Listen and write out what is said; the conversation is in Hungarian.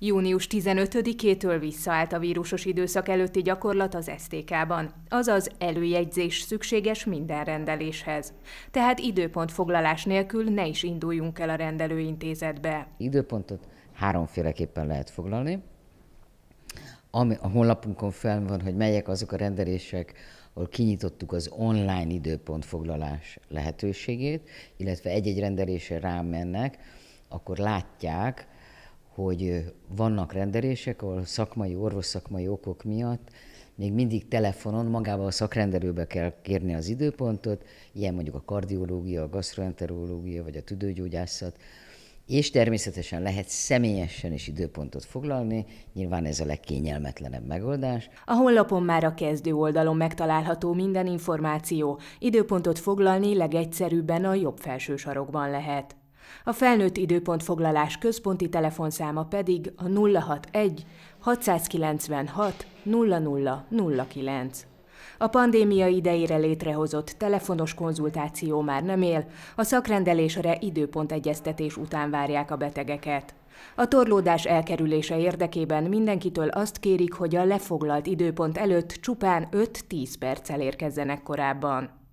Június 15-től visszaállt a vírusos időszak előtti gyakorlat az STK-ban, azaz előjegyzés szükséges minden rendeléshez. Tehát időpontfoglalás nélkül ne is induljunk el a rendelőintézetbe. Időpontot háromféleképpen lehet foglalni. Ami a honlapunkon fel van, hogy melyek azok a rendelések, ahol kinyitottuk az online időpontfoglalás lehetőségét, illetve egy-egy rendelésre rámennek, akkor látják, hogy vannak rendelések, ahol szakmai, orvosszakmai okok miatt még mindig telefonon magával a szakrendelőbe kell kérni az időpontot, ilyen mondjuk a kardiológia, a gastroenterológia vagy a tüdőgyógyászat, és természetesen lehet személyesen is időpontot foglalni, nyilván ez a legkényelmetlenebb megoldás. A honlapon már a kezdő oldalon megtalálható minden információ, időpontot foglalni legegyszerűbben a jobb felső sarokban lehet. A felnőtt időpont foglalás központi telefonszáma pedig a 061 696 0009. A pandémia idejére létrehozott telefonos konzultáció már nem él, a szakrendelésre időpontegyeztetés után várják a betegeket. A torlódás elkerülése érdekében mindenkitől azt kérik, hogy a lefoglalt időpont előtt csupán 5-10 perccel érkezzenek korábban.